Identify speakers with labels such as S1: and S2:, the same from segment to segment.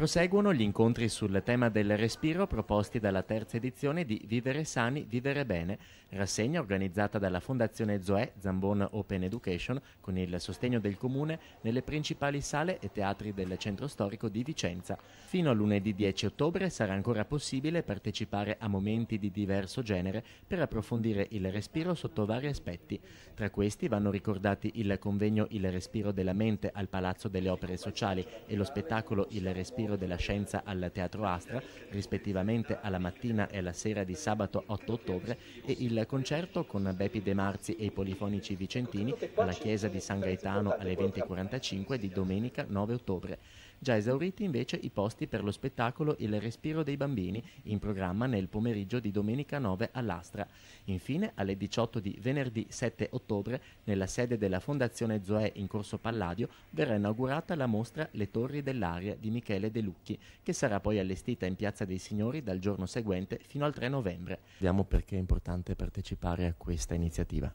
S1: Proseguono gli incontri sul tema del respiro proposti dalla terza edizione di Vivere Sani, Vivere Bene, rassegna organizzata dalla Fondazione Zoe Zambon Open Education con il sostegno del Comune nelle principali sale e teatri del centro storico di Vicenza. Fino a lunedì 10 ottobre sarà ancora possibile partecipare a momenti di diverso genere per approfondire il respiro sotto vari aspetti. Tra questi vanno ricordati il convegno Il respiro della mente al Palazzo delle Opere Sociali e lo spettacolo Il respiro Ministero della Scienza al Teatro Astra, rispettivamente alla mattina e alla sera di sabato 8 ottobre, e il concerto con Beppi De Marzi e i polifonici vicentini alla chiesa di San Gaetano alle 20.45 di domenica 9 ottobre. Già esauriti invece i posti per lo spettacolo Il respiro dei bambini, in programma nel pomeriggio di domenica 9 all'Astra. Infine, alle 18 di venerdì 7 ottobre, nella sede della Fondazione Zoe in Corso Palladio, verrà inaugurata la mostra Le Torri dell'Aria di Michele De De Lucchi, che sarà poi allestita in Piazza dei Signori dal giorno seguente fino al 3 novembre. Vediamo perché è importante partecipare a questa iniziativa.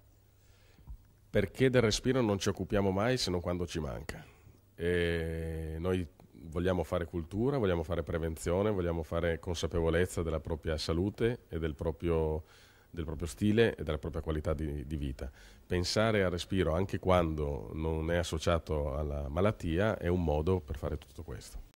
S2: Perché del respiro non ci occupiamo mai se non quando ci manca. E noi vogliamo fare cultura, vogliamo fare prevenzione, vogliamo fare consapevolezza della propria salute e del proprio, del proprio stile e della propria qualità di, di, vita. Pensare al respiro anche quando non è associato alla malattia è un modo per fare tutto questo.